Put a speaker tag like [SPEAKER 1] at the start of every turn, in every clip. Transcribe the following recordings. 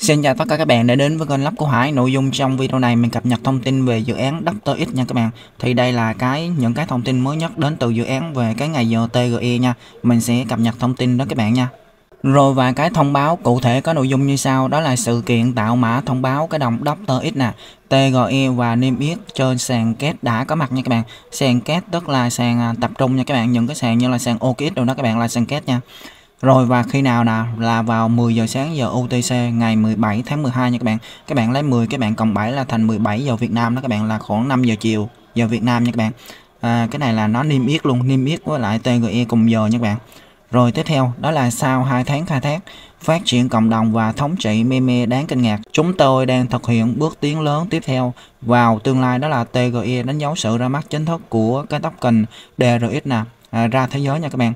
[SPEAKER 1] Xin chào tất cả các bạn đã đến với kênh Lắp của Hải. Nội dung trong video này mình cập nhật thông tin về dự án Doctor X nha các bạn. Thì đây là cái những cái thông tin mới nhất đến từ dự án về cái ngày giờ TGE nha. Mình sẽ cập nhật thông tin đó các bạn nha. Rồi và cái thông báo cụ thể có nội dung như sau đó là sự kiện tạo mã thông báo cái đồng Doctor X nè, TGE và niêm yết trên sàn kết đã có mặt nha các bạn. Sàn kết tức là sàn à, tập trung nha các bạn, những cái sàn như là sàn OKX đâu đó các bạn là sàn kết nha. Rồi và khi nào nè là vào 10 giờ sáng giờ UTC ngày 17 tháng 12 nha các bạn. Các bạn lấy 10 các bạn cộng 7 là thành 17 giờ Việt Nam đó các bạn là khoảng 5 giờ chiều giờ Việt Nam nha các bạn. À, cái này là nó niêm yết luôn, niêm yết với lại TGE cùng giờ nha các bạn. Rồi tiếp theo đó là sau 2 tháng khai thác phát triển cộng đồng và thống trị meme đáng kinh ngạc. Chúng tôi đang thực hiện bước tiến lớn tiếp theo vào tương lai đó là TGE đánh dấu sự ra mắt chính thức của cái token DRX nè à, ra thế giới nha các bạn.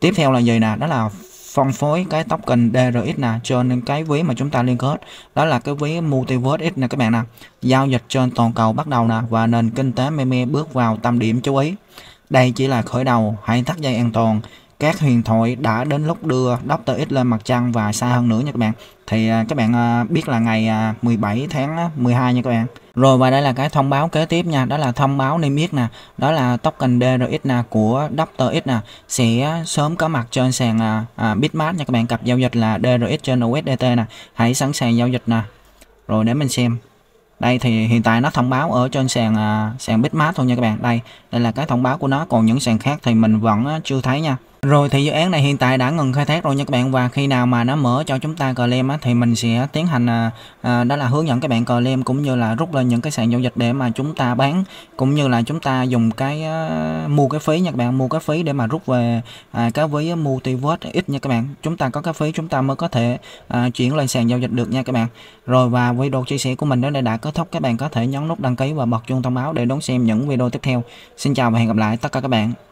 [SPEAKER 1] Tiếp theo là gì nè, đó là phân phối cái token DRX nè cho nên cái ví mà chúng ta liên kết đó là cái ví Multiverse X nè các bạn nè giao dịch trên toàn cầu bắt đầu nè và nền kinh tế meme bước vào tâm điểm chú ý đây chỉ là khởi đầu hãy thắt dây an toàn các huyền thoại đã đến lúc đưa doctor X lên mặt trăng và xa hơn nữa nha các bạn. Thì à, các bạn à, biết là ngày 17 à, tháng 12 nha các bạn. Rồi và đây là cái thông báo kế tiếp nha, đó là thông báo niêm yết nè, đó là token DRX nè của doctor X nè sẽ sớm có mặt trên sàn à, Bitmart nha các bạn, cặp giao dịch là DRX trên USDT nè. Hãy sẵn sàng giao dịch nè. Rồi để mình xem đây thì hiện tại nó thông báo ở trên sàn uh, sàn bitmart thôi nha các bạn đây đây là cái thông báo của nó còn những sàn khác thì mình vẫn uh, chưa thấy nha rồi thì dự án này hiện tại đã ngừng khai thác rồi nha các bạn và khi nào mà nó mở cho chúng ta claim á, thì mình sẽ tiến hành à, à đó là hướng dẫn các bạn claim cũng như là rút lên những cái sàn giao dịch để mà chúng ta bán cũng như là chúng ta dùng cái à, mua cái phí nha các bạn mua cái phí để mà rút về à, cái với multiverse ít nha các bạn chúng ta có cái phí chúng ta mới có thể à, chuyển lên sàn giao dịch được nha các bạn rồi và video chia sẻ của mình đến đây đã kết thúc các bạn có thể nhấn nút đăng ký và bật chuông thông báo để đón xem những video tiếp theo xin chào và hẹn gặp lại tất cả các bạn